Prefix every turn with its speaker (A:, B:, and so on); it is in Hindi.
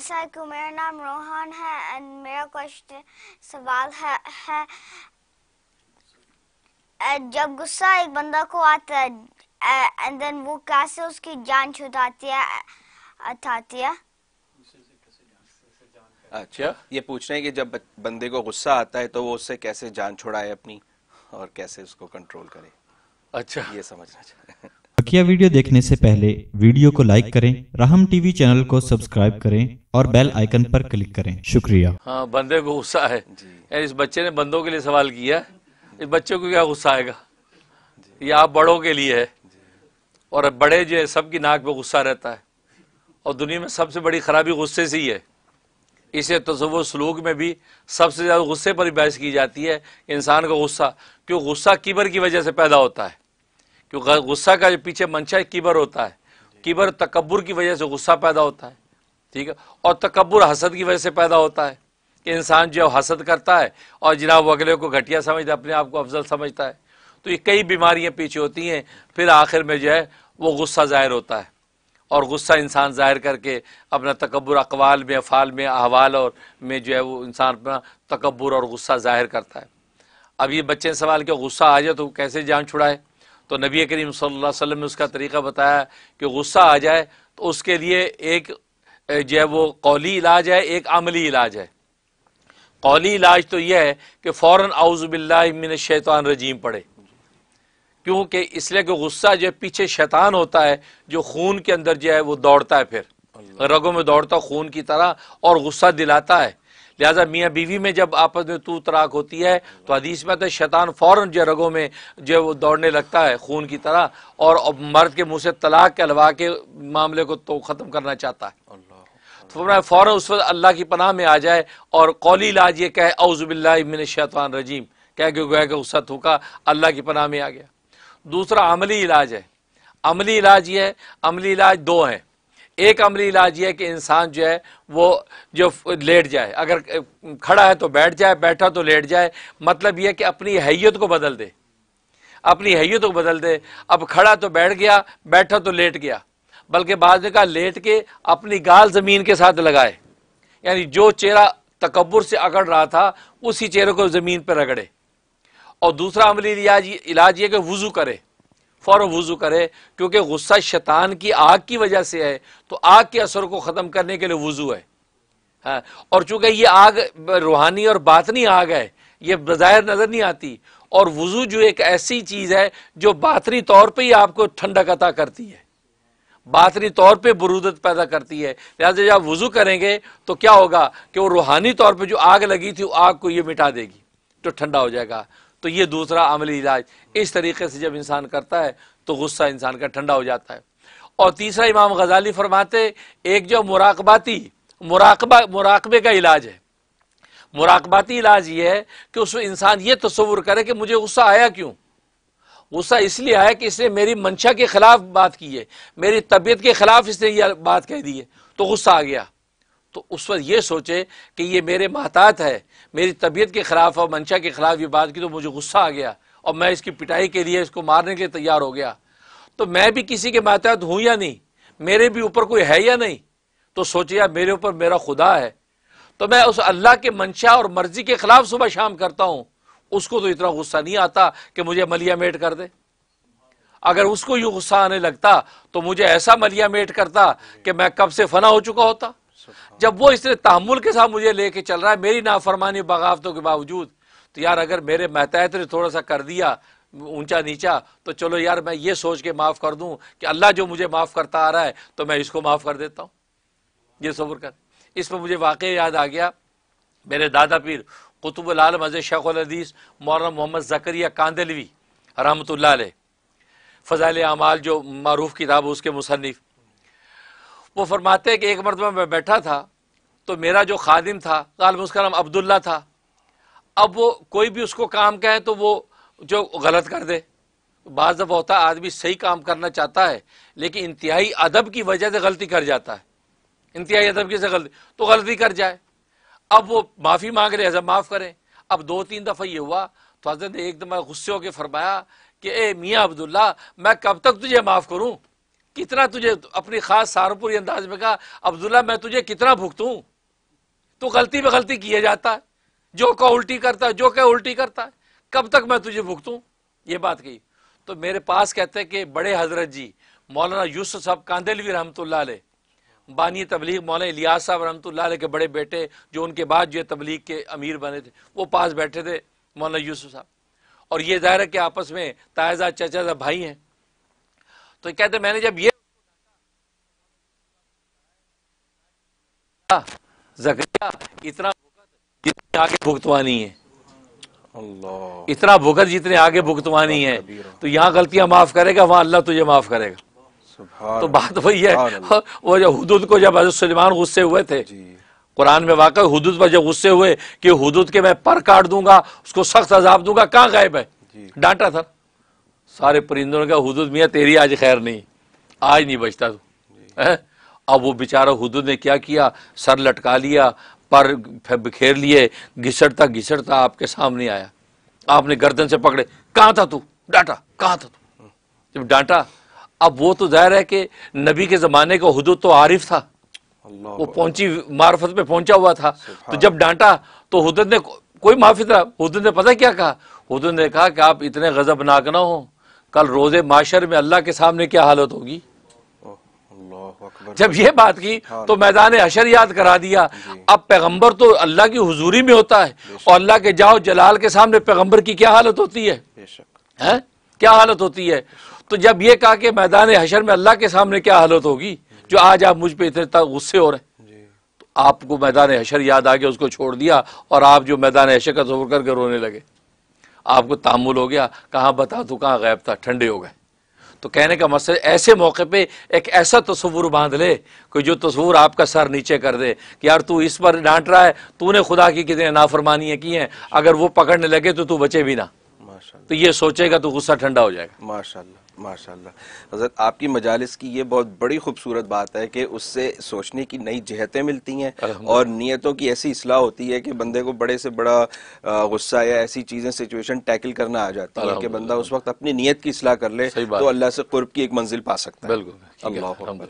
A: असलकुम मेरा नाम रोहान है एंड मेरा क्वेश्चन सवाल है, है जब गुस्सा एक बंदा को आता है एंड देन वो कैसे उसकी जान छुटाती है अठाती है अच्छा ये पूछ रहे हैं कि जब बंदे को गुस्सा आता है तो वो उससे कैसे जान छुड़ाए अपनी और कैसे उसको कंट्रोल करे अच्छा ये समझना चाहिए बकिया वीडियो देखने से पहले वीडियो को लाइक करें रहम टीवी चैनल को सब्सक्राइब करें और बेल आइकन पर क्लिक करें शुक्रिया हाँ बंदे को गुस्सा है इस बच्चे ने बंदों के लिए सवाल किया इस बच्चे को क्या गुस्सा आएगा ये आप बड़ों के लिए है और बड़े जो है सबकी नाक पर गुस्सा रहता है और दुनिया में सबसे बड़ी खराबी गुस्से से ही है इसे तस्वो सलूक में भी सबसे ज़्यादा गुस्से पर बहस की जाती है इंसान का गुस्सा क्यों गुस्सा कीबर की वजह से पैदा होता है क्योंकि गुस्सा का जो पीछे मंशा है किबर होता है किबर तकबर की वजह से गुस्सा पैदा होता है ठीक है और तकबर हसद की वजह से पैदा होता है कि इंसान जो हसद करता है और जनाब अगले को घटिया समझता है अपने आप को अफजल समझता है तो ये कई बीमारियाँ पीछे होती हैं फिर आखिर में जो है वो गुस्सा ज़ाहिर होता है और गुस्सा इंसान ज़ाहिर करके अपना तकबर अकवाल में अफ़ाल में अहवाल और में जो है वो इंसान अपना तकबर और गुस्सा ज़ाहिर करता है अब ये बच्चे सवाल किया गुस्सा आ जाए तो कैसे जान छुड़ाए तो नबी करीम वसल्लम ने उसका तरीका बताया कि गुस्सा आ जाए तो उसके लिए एक जो है वो कौली इलाज है एक अमली इलाज है कौली इलाज तो यह है कि फ़ौर आउज़बिल्लिन शैतान रजीम पढ़े क्योंकि इसलिए कि गुस्सा जो पीछे शैतान होता है जो खून के अंदर जो है वो दौड़ता है फिर रगों में दौड़ता खून की तरह और गुस्सा दिलाता है लिहाजा मियाँ बीवी में जब आपस में तू तराक होती है तो हदीस में तो है शैतान फ़ौर जो रगों में जो वो दौड़ने लगता है खून की तरह और मर्द के मुँह से तलाक के अलवा के मामले को तो ख़त्म करना चाहता है तो फ़ौर उस वक्त अल्लाह की पनाह में आ जाए और कौली इलाज ये कहे अउज़बिल्लिन शैतान रजीम कह के गोया के गुस्सा थूका अल्लाह की पनाह में आ गया दूसरा अमली इलाज है अमली इलाज ये है अमली इलाज दो हैं एक अमली इलाज यह है कि इंसान जो है वो जो लेट जाए अगर खड़ा है तो बैठ जाए बैठा तो लेट जाए मतलब यह कि अपनी हैयत को बदल दे अपनी हैयत को बदल दे अब खड़ा तो बैठ गया बैठा तो लेट गया बल्कि बाद में कहा लेट के अपनी गाल ज़मीन के साथ लगाए यानी जो चेहरा तकबर से अकड़ रहा था उसी चेहरे को ज़मीन पर रगड़े और दूसरा अमली इलाज इलाज ये कि वज़ू करे फ़ौर वज़ू करे क्योंकि गुस्सा शैतान की आग की वजह से है तो आग के असर को ख़त्म करने के लिए वज़ू है हाँ, और चूंकि ये आग रूहानी और बातनी आग है ये बज़ाहिर नज़र नहीं आती और वज़ू जो एक ऐसी चीज़ है जो बातनी तौर पर ही आपको ठंडक अता करती है बातनी तौर पर बरूदत पैदा करती है लिहाजा जब आप वज़ू करेंगे तो क्या होगा कि वो रूहानी तौर पर जो आग लगी थी वो आग को ये मिटा देगी तो ठंडा हो जाएगा तो ये दूसरा अमली इलाज इस तरीके से जब इंसान करता है तो गुस्सा इंसान का ठंडा हो जाता है और तीसरा इमाम गजाली फरमाते एक जो मुराकबाती मुराकबा मुराकबे का इलाज है मुराकबाती इलाज ये है कि उसमें इंसान ये तस्वुर करे कि मुझे गुस्सा आया क्यों गुस्सा इसलिए आया कि इसने मेरी मंशा के खिलाफ बात की है मेरी तबीयत के खिलाफ इसने यह बात कह दी है तो गुस्सा आ गया तो उस वक्त ये सोचे कि ये मेरे महतात है मेरी तबीयत के ख़िलाफ़ और मंशा के ख़िलाफ़ ये बात की तो मुझे गुस्सा आ गया और मैं इसकी पिटाई के लिए इसको मारने के लिए तैयार हो गया तो मैं भी किसी के महतात हूं या नहीं मेरे भी ऊपर कोई है या नहीं तो सोचे यार मेरे ऊपर मेरा खुदा है तो मैं उस अल्लाह के मंशा और मर्जी के ख़िलाफ़ सुबह शाम करता हूं उसको तो इतना गुस्सा नहीं आता कि मुझे मलिया मेट कर दे अगर उसको यूं गुस्सा आने लगता तो मुझे ऐसा मलिया मेट करता कि मैं कब से फना हो चुका होता जब वो इस तहमुल के साथ मुझे लेके चल रहा है मेरी नाफरमानी बगावतों के बावजूद तो यार अगर मेरे महताहत ने थोड़ा सा कर दिया ऊंचा नीचा तो चलो यार मैं ये सोच के माफ़ कर दूं कि अल्लाह जो मुझे माफ़ करता आ रहा है तो मैं इसको माफ़ कर देता हूँ ये सब्र कर इस पर मुझे वाकई याद आ गया मेरे दादा पीर कुतुब कुतुबलाल शेख शेखीस मौलाना मोहम्मद जकरिया कांदलवी रहमत फ़ज़ाल अमाल जो मरूफ किताब उसके मुसनफ़ वो फरमाते कि एक मरतबा मैं बैठा था तो मेरा जो खादिम था गालब उसका नाम अब्दुल्ला था अब वो कोई भी उसको काम कहे तो वो जो गलत कर दे बाज़ दफ़ा होता है आदमी सही काम करना चाहता है लेकिन इंतहाई अदब की वजह से गलती कर जाता है इंतहाई अदब की से गलती तो गलती कर जाए अब वो माफ़ी मांग रहे हजब माफ़ करें अब दो तीन दफ़ा ये हुआ तो हजरत ने एक दफ़ा गुस्से होकर फरमाया कि ए मियाँ अब्दुल्ला मैं कब तक तुझे माफ़ करूँ कितना तुझे अपनी खास सहारनपुरी अंदाज में कहा अब्दुल्ला मैं तुझे कितना भुगतूँ तो गलती में गलती किया जाता है जो कह उल्टी करता है जो कह उल्टी करता है कब तक मैं तुझे भुगतूँ ये बात कही तो मेरे पास कहते हैं कि बड़े हजरत जी मौलाना यूसुफ साहब कांदेलवी रहमतुल्ला बानी तबलीग मौलाना इलियास साहब रहमत के बड़े बेटे जो उनके बाद जो तबलीग के अमीर बने थे वो पास बैठे थे मौलाना यूसुफ साहब और ये ज़ाहिर है कि आपस में ताजा चचाजा भाई हैं तो कहते मैंने जब ये जकरिया इतना जितनी आगे भुगतवानी है अल्लाह इतना भुगत जितने आगे भुगतवानी है तो यहाँ गलतियां माफ करेगा वहां अल्लाह तुझे माफ करेगा तो बात वही है वो जब हदूद को जब सलमान गुस्से हुए थे कुरान में वाकई हदूद पर जब गुस्से हुए कि हदूद के मैं पर काट दूंगा उसको सख्त अजाब दूंगा कहाँ गायब है डांटा था सारे परिंदों ने कहा हदूद मियाँ तेरी आज खैर नहीं आज नहीं बचता तू अब वो बेचारा हुदू ने क्या किया सर लटका लिया पर बिखेर लिए घिसड़ता घिसड़ता आपके सामने आया आपने गर्दन से पकड़े कहाँ था तू डांटा कहाँ था तू जब डांटा अब वो तो जाहिर है कि नबी के ज़माने का हदूद तो आरिफ था वो पहुंची मार्फत में पहुंचा हुआ था तो जब डांटा तो हदूद ने को, कोई माफी था हदूद ने पता क्या कहा हदूद ने कहा कि आप इतने गजबनाक ना हो कल रोज़े माशर में अल्लाह के सामने क्या हालत होगी जब ये बात की हाँ। तो मैदान अशर याद करा दिया अब पैगम्बर तो अल्लाह की हजूरी में होता है और अल्लाह के जाओ जलाल के सामने पैगम्बर की क्या हालत होती है क्या हालत होती है तो जब ये कहा कि मैदान हशर में अल्लाह के सामने क्या हालत होगी जो आज आप मुझ पर इतने गुस्से हो रहे हैं तो आपको मैदान हशर याद आ गया उसको छोड़ दिया और आप जो मैदान हशर का जोर करके रोने लगे आपको तामुल हो गया कहाँ बता तू कहाँ गायब था ठंडे हो गए तो कहने का मकसद ऐसे मौके पे एक ऐसा तस्वूर बांध ले कि जो तस्वूर आपका सर नीचे कर दे कि यार तू इस पर डांट रहा है तूने खुदा की कितने नाफरमानियाँ की हैं अगर वो पकड़ने लगे तो तू बचे भी ना तो ये सोचेगा तो गुस्सा ठंडा हो जाएगा माशा माशाल्लाह हजरत आपकी मजालस की ये बहुत बड़ी खूबसूरत बात है कि उससे सोचने की नई जहतें मिलती हैं और नीयतों की ऐसी असलाह होती है कि बंदे को बड़े से बड़ा गुस्सा या ऐसी चीज़ें सिचुएशन टैकल करना आ जाती है कि बंदा उस वक्त अपनी नीयत की असलाह कर ले तो अल्लाह से कुर्ब की एक मंजिल पा सकता है बिल्कुल